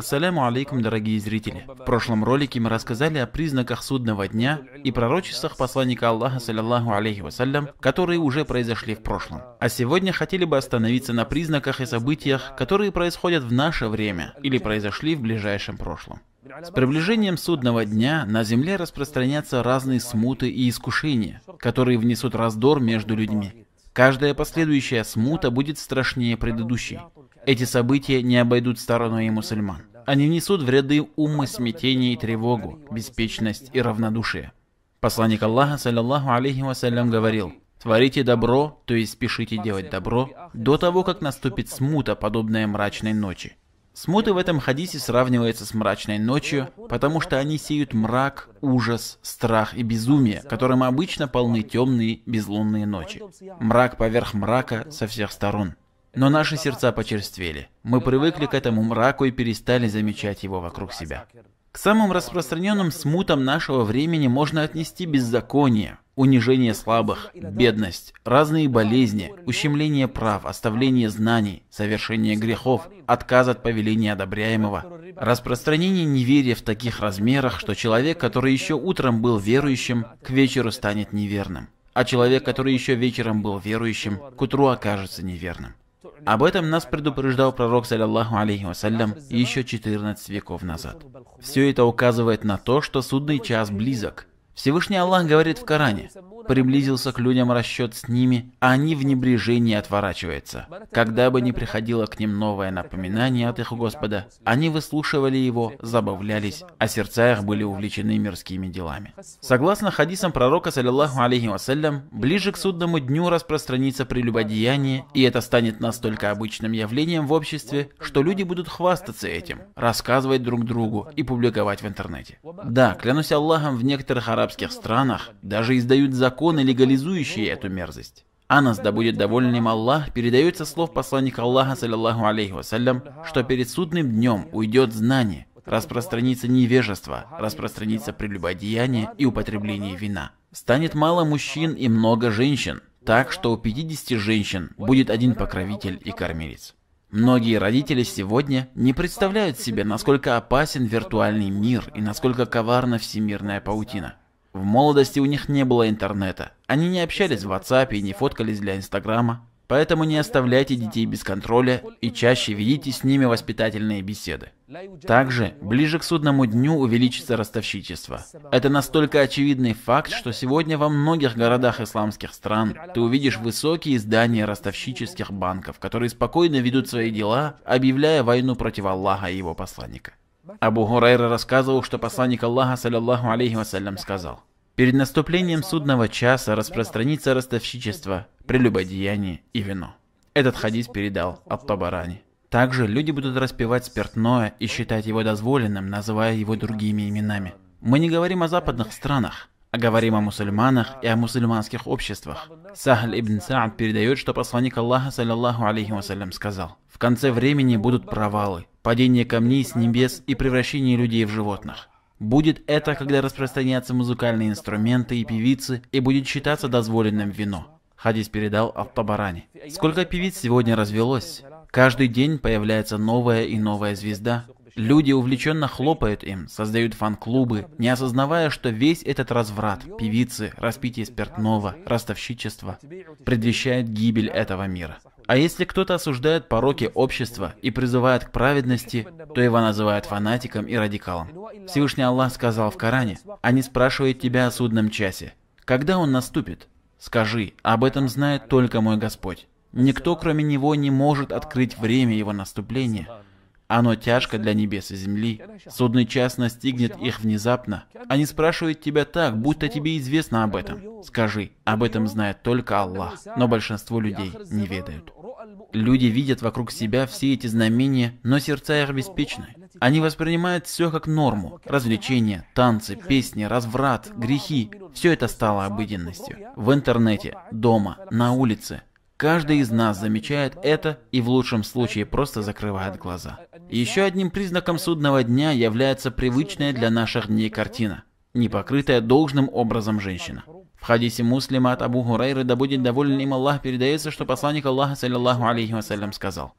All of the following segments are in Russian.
Ассаляму алейкум, дорогие зрители. В прошлом ролике мы рассказали о признаках судного дня и пророчествах посланника Аллаха, саллиллаху алейхи вассалям, которые уже произошли в прошлом. А сегодня хотели бы остановиться на признаках и событиях, которые происходят в наше время или произошли в ближайшем прошлом. С приближением судного дня на земле распространятся разные смуты и искушения, которые внесут раздор между людьми. Каждая последующая смута будет страшнее предыдущей. Эти события не обойдут стороной и мусульман. Они несут вреды ума смятение и тревогу, беспечность и равнодушие. Посланник Аллаха, саллиллаху алейхи вассалям, говорил, «Творите добро, то есть спешите делать добро, до того, как наступит смута, подобная мрачной ночи». Смута в этом хадисе сравнивается с мрачной ночью, потому что они сеют мрак, ужас, страх и безумие, которым обычно полны темные безлунные ночи. Мрак поверх мрака со всех сторон. Но наши сердца почерствели. Мы привыкли к этому мраку и перестали замечать его вокруг себя. К самым распространенным смутам нашего времени можно отнести беззаконие, унижение слабых, бедность, разные болезни, ущемление прав, оставление знаний, совершение грехов, отказ от повеления одобряемого, распространение неверия в таких размерах, что человек, который еще утром был верующим, к вечеру станет неверным, а человек, который еще вечером был верующим, к утру окажется неверным. Об этом нас предупреждал пророк, саллиллаху алейхи вассалям, еще 14 веков назад. Все это указывает на то, что судный час близок, Всевышний Аллах говорит в Коране, «Приблизился к людям расчет с ними, а они в небрежении отворачиваются. Когда бы ни приходило к ним новое напоминание от их Господа, они выслушивали его, забавлялись, а сердца их были увлечены мирскими делами». Согласно хадисам пророка, саллиллаху алейхи вассалям, ближе к судному дню распространится прелюбодеяние, и это станет настолько обычным явлением в обществе, что люди будут хвастаться этим, рассказывать друг другу и публиковать в интернете. Да, клянусь Аллахом, в некоторых арабских арабских странах даже издают законы, легализующие эту мерзость. А нас да будет доволен им Аллах, Передается со слов посланника Аллаха, саллиллаху алейхи вассалям, что перед судным днем уйдет знание, распространится невежество, распространится прелюбодеяние и употребление вина. Станет мало мужчин и много женщин, так что у 50 женщин будет один покровитель и кормилец. Многие родители сегодня не представляют себе, насколько опасен виртуальный мир и насколько коварна всемирная паутина. В молодости у них не было интернета. Они не общались в WhatsApp и не фоткались для Инстаграма. Поэтому не оставляйте детей без контроля и чаще ведите с ними воспитательные беседы. Также ближе к судному дню увеличится ростовщичество. Это настолько очевидный факт, что сегодня во многих городах исламских стран ты увидишь высокие здания ростовщических банков, которые спокойно ведут свои дела, объявляя войну против Аллаха и его посланника. Абу Хурайра рассказывал, что посланник Аллаха, саллиллаху алейхи вассалям, сказал, «Перед наступлением судного часа распространится ростовщичество, прелюбодеяние и вино». Этот хадис передал от Табарани. Также люди будут распивать спиртное и считать его дозволенным, называя его другими именами. Мы не говорим о западных странах. А говорим о мусульманах и о мусульманских обществах. Сахль ибн Саад передает, что посланник Аллаха, саллиллаху алейхи вассалям, сказал, «В конце времени будут провалы, падение камней с небес и превращение людей в животных. Будет это, когда распространятся музыкальные инструменты и певицы, и будет считаться дозволенным вино. Хадис передал ат Сколько певиц сегодня развелось? Каждый день появляется новая и новая звезда, Люди увлеченно хлопают им, создают фан-клубы, не осознавая, что весь этот разврат, певицы, распитие спиртного, ростовщичество предвещает гибель этого мира. А если кто-то осуждает пороки общества и призывает к праведности, то его называют фанатиком и радикалом. Всевышний Аллах сказал в Коране, «Они спрашивают тебя о судном часе. Когда он наступит? Скажи, об этом знает только мой Господь. Никто, кроме Него, не может открыть время Его наступления, оно тяжко для небес и земли. Судный час настигнет их внезапно. Они спрашивают тебя так, будто тебе известно об этом. Скажи, об этом знает только Аллах, но большинство людей не ведают. Люди видят вокруг себя все эти знамения, но сердца их беспечны. Они воспринимают все как норму. Развлечения, танцы, песни, разврат, грехи. Все это стало обыденностью. В интернете, дома, на улице. Каждый из нас замечает это и в лучшем случае просто закрывает глаза. Еще одним признаком судного дня является привычная для наших дней картина, не покрытая должным образом женщина. В хадисе муслима от Абу Гурейры да будет доволен им Аллах, передается, что посланник Аллаха, саллиллаху алейхи вассалям, сказал,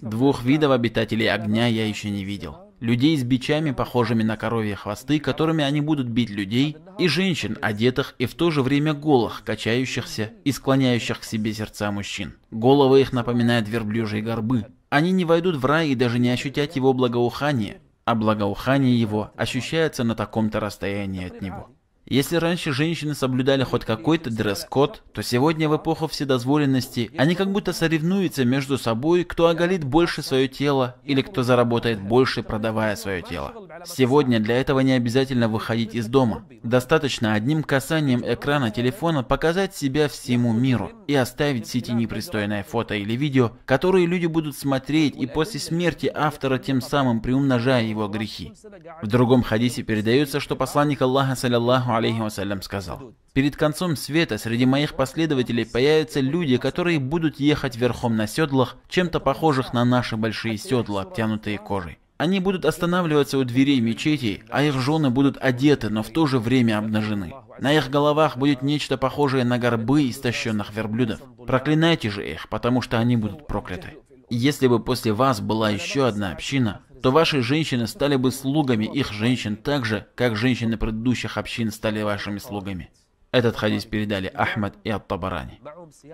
«Двух видов обитателей огня я еще не видел людей с бичами, похожими на коровьи хвосты, которыми они будут бить людей, и женщин, одетых и в то же время голых, качающихся и склоняющих к себе сердца мужчин. Головы их напоминают верблюжьи горбы. Они не войдут в рай и даже не ощутят его благоухание, а благоухание его ощущается на таком-то расстоянии от него. Если раньше женщины соблюдали хоть какой-то дресс-код, то сегодня в эпоху вседозволенности они как будто соревнуются между собой, кто оголит больше свое тело или кто заработает больше, продавая свое тело. Сегодня для этого не обязательно выходить из дома. Достаточно одним касанием экрана телефона показать себя всему миру и оставить в сети непристойное фото или видео, которые люди будут смотреть и после смерти автора тем самым приумножая его грехи. В другом хадисе передается, что посланник Аллаха, саллиллаху алейхи вассалям, сказал, «Перед концом света среди моих последователей появятся люди, которые будут ехать верхом на седлах, чем-то похожих на наши большие седла, обтянутые кожей. Они будут останавливаться у дверей мечетей, а их жены будут одеты, но в то же время обнажены. На их головах будет нечто похожее на горбы истощенных верблюдов. Проклинайте же их, потому что они будут прокляты. Если бы после вас была еще одна община, то ваши женщины стали бы слугами их женщин так же, как женщины предыдущих общин стали вашими слугами. Этот хадис передали Ахмад и Ат-Табарани.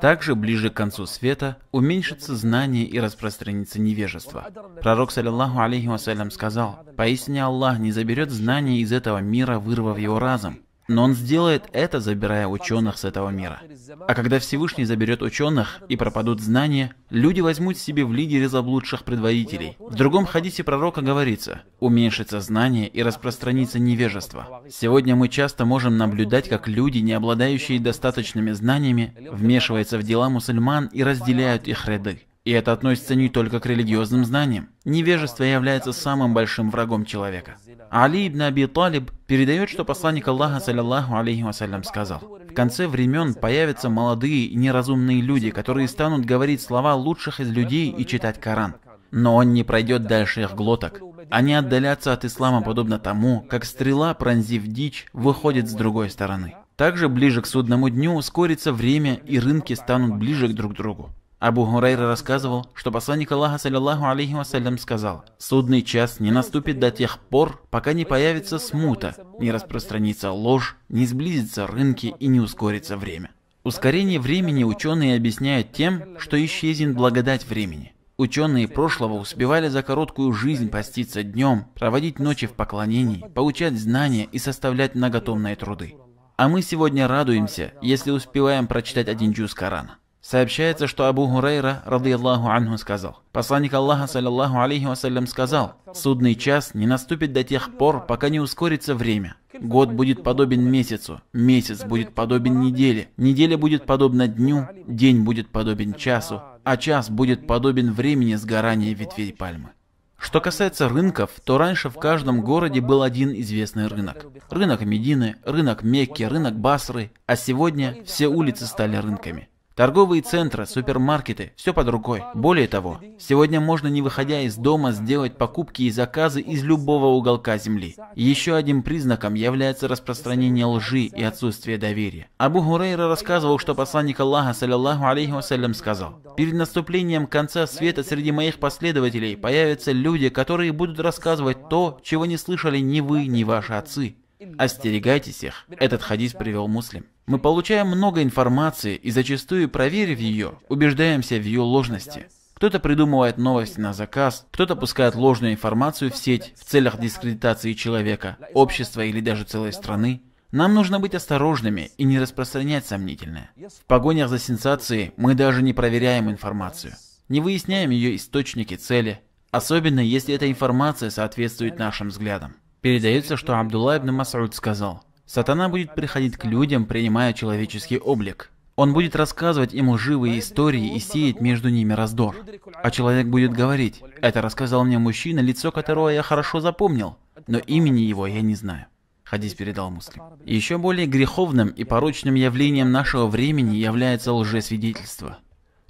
Также ближе к концу света уменьшится знание и распространится невежество. Пророк, саллиллаху алейхи вассалям, сказал, «Поистине Аллах не заберет знание из этого мира, вырвав его разом, но он сделает это, забирая ученых с этого мира. А когда Всевышний заберет ученых и пропадут знания, люди возьмут себе в лидере заблудших предводителей. В другом хадисе пророка говорится, уменьшится знание и распространится невежество. Сегодня мы часто можем наблюдать, как люди, не обладающие достаточными знаниями, вмешиваются в дела мусульман и разделяют их ряды. И это относится не только к религиозным знаниям. Невежество является самым большим врагом человека. Али ибн Аби Талиб передает, что посланник Аллаха, саллиллаху алейхи вассалям, сказал, «В конце времен появятся молодые и неразумные люди, которые станут говорить слова лучших из людей и читать Коран. Но он не пройдет дальше их глоток. Они отдалятся от ислама подобно тому, как стрела, пронзив дичь, выходит с другой стороны». Также ближе к судному дню ускорится время и рынки станут ближе друг к другу. Абу Хурайра рассказывал, что посланник Аллаха, саллиллаху алейхи вассалям, сказал, «Судный час не наступит до тех пор, пока не появится смута, не распространится ложь, не сблизятся рынки и не ускорится время». Ускорение времени ученые объясняют тем, что исчезнет благодать времени. Ученые прошлого успевали за короткую жизнь поститься днем, проводить ночи в поклонении, получать знания и составлять многотомные труды. А мы сегодня радуемся, если успеваем прочитать один джуз Корана. Сообщается, что Абу Хурейра, рады Аллаху анху, сказал, «Посланник Аллаха, саллиллаху алейхи вассалям, сказал, «Судный час не наступит до тех пор, пока не ускорится время. Год будет подобен месяцу, месяц будет подобен неделе, неделя будет подобна дню, день будет подобен часу, а час будет подобен времени сгорания ветвей пальмы». Что касается рынков, то раньше в каждом городе был один известный рынок. Рынок Медины, рынок Мекки, рынок Басры, а сегодня все улицы стали рынками. Торговые центры, супермаркеты, все под рукой. Более того, сегодня можно, не выходя из дома, сделать покупки и заказы из любого уголка Земли. Еще одним признаком является распространение лжи и отсутствие доверия. Абу Гурейра рассказывал, что посланник Аллаха, саллиллаху алейхи вассалям, сказал, «Перед наступлением конца света среди моих последователей появятся люди, которые будут рассказывать то, чего не слышали ни вы, ни ваши отцы, Остерегайтесь их. Этот хадис привел муслим. Мы получаем много информации и зачастую, проверив ее, убеждаемся в ее ложности. Кто-то придумывает новости на заказ, кто-то пускает ложную информацию в сеть в целях дискредитации человека, общества или даже целой страны. Нам нужно быть осторожными и не распространять сомнительное. В погонях за сенсацией мы даже не проверяем информацию, не выясняем ее источники цели, особенно если эта информация соответствует нашим взглядам. Передается, что Абдулла ибн Масауд сказал, «Сатана будет приходить к людям, принимая человеческий облик. Он будет рассказывать им живые истории и сеять между ними раздор. А человек будет говорить, «Это рассказал мне мужчина, лицо которого я хорошо запомнил, но имени его я не знаю». Хадис передал муслим. Еще более греховным и порочным явлением нашего времени является лжесвидетельство.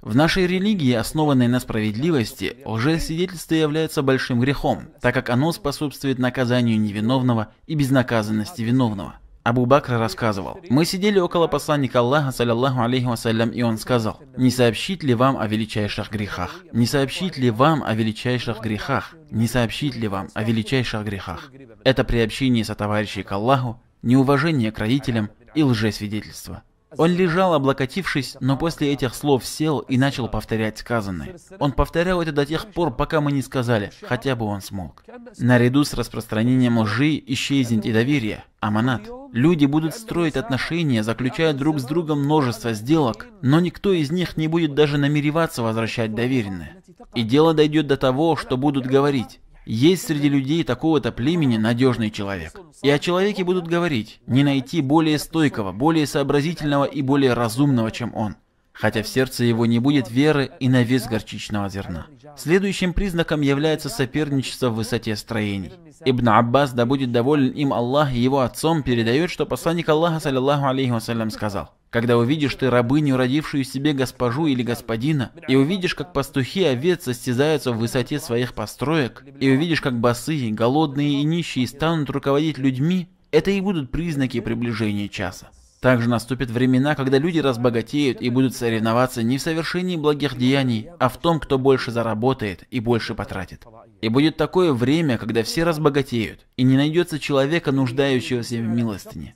В нашей религии, основанной на справедливости, лжесвидетельство является большим грехом, так как оно способствует наказанию невиновного и безнаказанности виновного. Абу Бакр рассказывал, «Мы сидели около посланника Аллаха, саллиллаху алейхи вассалям, и он сказал, «Не сообщить ли вам о величайших грехах? Не сообщить ли вам о величайших грехах? Не сообщить ли вам о величайших грехах?» Это приобщение со товарищей к Аллаху, неуважение к родителям и лжесвидетельство. Он лежал, облокотившись, но после этих слов сел и начал повторять сказанное. Он повторял это до тех пор, пока мы не сказали, хотя бы он смог. Наряду с распространением лжи исчезнет и доверие, аманат. Люди будут строить отношения, заключая друг с другом множество сделок, но никто из них не будет даже намереваться возвращать доверенное. И дело дойдет до того, что будут говорить. Есть среди людей такого-то племени надежный человек. И о человеке будут говорить, не найти более стойкого, более сообразительного и более разумного, чем он хотя в сердце его не будет веры и на вес горчичного зерна. Следующим признаком является соперничество в высоте строений. Ибн Аббас, да будет доволен им Аллах и его отцом, передает, что посланник Аллаха, саллиллаху алейхи вассалям, сказал, когда увидишь ты рабыню, родившую себе госпожу или господина, и увидишь, как пастухи овец состязаются в высоте своих построек, и увидишь, как басы, голодные и нищие станут руководить людьми, это и будут признаки приближения часа. Также наступят времена, когда люди разбогатеют и будут соревноваться не в совершении благих деяний, а в том, кто больше заработает и больше потратит. И будет такое время, когда все разбогатеют, и не найдется человека, нуждающегося в милостыне.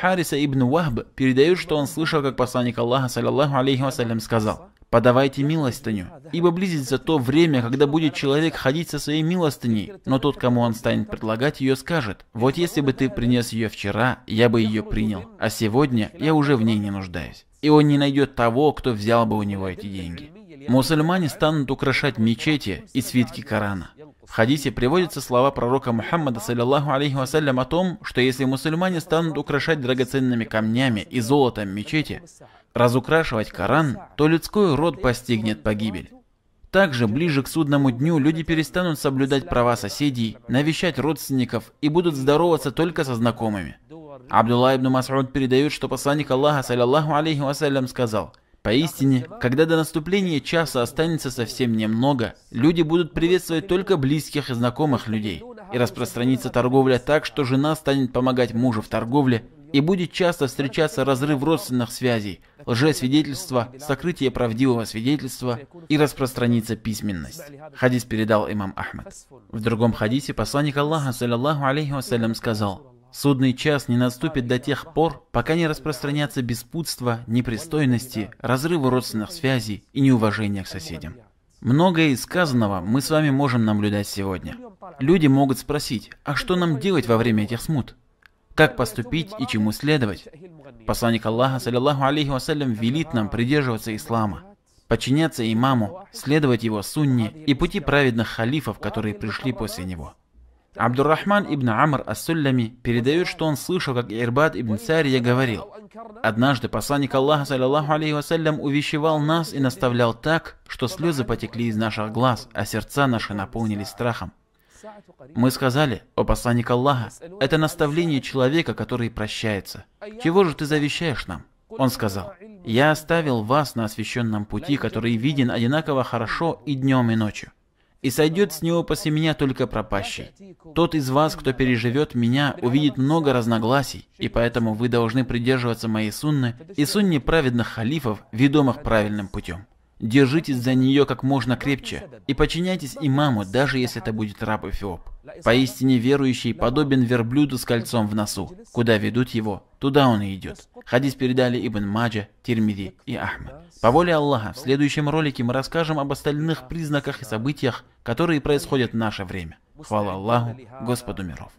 Хариса ибн Вахб передает, что он слышал, как посланник Аллаха, саллиллаху алейхи вассалям, сказал, подавайте милостыню, ибо близится то время, когда будет человек ходить со своей милостыней, но тот, кому он станет предлагать ее, скажет, вот если бы ты принес ее вчера, я бы ее принял, а сегодня я уже в ней не нуждаюсь. И он не найдет того, кто взял бы у него эти деньги. Мусульмане станут украшать мечети и свитки Корана. В хадисе приводятся слова пророка Мухаммада саллиллаху алейхи вассалям о том, что если мусульмане станут украшать драгоценными камнями и золотом мечети, разукрашивать Коран, то людской род постигнет погибель. Также ближе к судному дню люди перестанут соблюдать права соседей, навещать родственников и будут здороваться только со знакомыми. Абдулла ибн Мас'уд передает, что посланник Аллаха, саллиллаху алейхи вассалям, сказал, «Поистине, когда до наступления часа останется совсем немного, люди будут приветствовать только близких и знакомых людей, и распространится торговля так, что жена станет помогать мужу в торговле, и будет часто встречаться разрыв родственных связей, лжесвидетельство, сокрытие правдивого свидетельства и распространится письменность. Хадис передал имам Ахмад. В другом хадисе посланник Аллаха, саллиллаху алейхи вассалям, сказал, Судный час не наступит до тех пор, пока не распространятся беспутство, непристойности, разрывы родственных связей и неуважение к соседям. Многое из сказанного мы с вами можем наблюдать сегодня. Люди могут спросить, а что нам делать во время этих смут? как поступить и чему следовать. Посланник Аллаха, саллиллаху алейхи вассалям, велит нам придерживаться ислама, подчиняться имаму, следовать его сунне и пути праведных халифов, которые пришли после него. Абдуррахман ибн Амр ас Ассуллями передает, что он слышал, как Ирбад ибн Сария говорил, «Однажды посланник Аллаха, саллиллаху алейхи вассалям, увещевал нас и наставлял так, что слезы потекли из наших глаз, а сердца наши наполнились страхом. Мы сказали, о посланник Аллаха, это наставление человека, который прощается. Чего же ты завещаешь нам? Он сказал, «Я оставил вас на освященном пути, который виден одинаково хорошо и днем, и ночью. И сойдет с него после меня только пропащий. Тот из вас, кто переживет меня, увидит много разногласий, и поэтому вы должны придерживаться моей сунны и сунне праведных халифов, ведомых правильным путем». Держитесь за нее как можно крепче и подчиняйтесь имаму, даже если это будет раб Эфиоп. Поистине верующий подобен верблюду с кольцом в носу. Куда ведут его, туда он и идет. Хадис передали Ибн Маджа, Тирмиди и Ахмад. По воле Аллаха, в следующем ролике мы расскажем об остальных признаках и событиях, которые происходят в наше время. Хвала Аллаху, Господу миров.